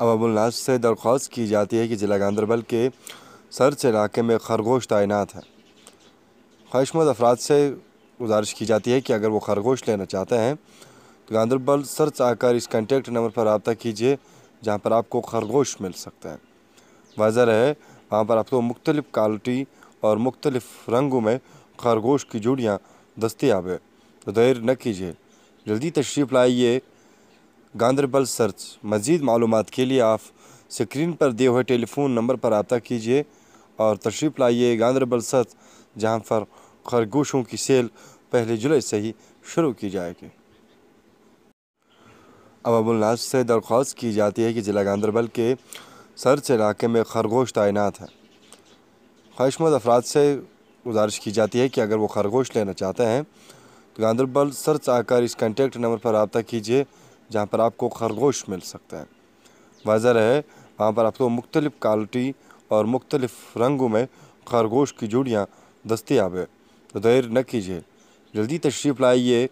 अवामुलनाज से दरख्वास्त की जाती है कि ज़िला गांधरबल के सर्च इलाके में खरगोश तैनात है ख्वाहिशमंद अफराद से गुजारिश की जाती है कि अगर वो खरगोश लेना चाहते हैं तो गांधरबल सर्च आकर इस कंटेक्ट नंबर पर रबता कीजिए जहाँ पर आपको खरगोश मिल सकता है वाजर है वहाँ पर आपको मुख्तलिफ़ क्वालिटी और मुख्तलिफ़ रंगों में खरगोश की जुड़ियाँ दस्तियाब है तो देर न कीजिए जल्दी तशरीफ़ लाइए गांधरबल सर्च मज़ीद मालूम के लिए आप स्क्रीन पर दिए हुए टेलीफोन नंबर पर रबा कीजिए और तशरीफ़ लाइए गांधरबल सर्च जहाँ पर खरगोशों की सेल पहली जुलाई से ही शुरू की जाएगी अब अबुलनाज से दरख्वास्त की जाती है कि ज़िला गांधरबल के सर्च इलाके में खरगोश तैनात है ख्वाहिशमंद अफराद से गुजारिश की जाती है कि अगर वो खरगोश लेना चाहते हैं तो गांधरबल सर्च आकर इस कंटेक्ट नंबर पर रबता कीजिए जहाँ पर आपको खरगोश मिल सकता है वाजर है वहाँ पर आपको मुख्तलिफ़ क्वालिटी और मुख्तलिफ़ रंगों में खरगोश की जूड़ियाँ दस्तियाब है तो देर न कीजिए जल्दी तशरीफ़ लाइए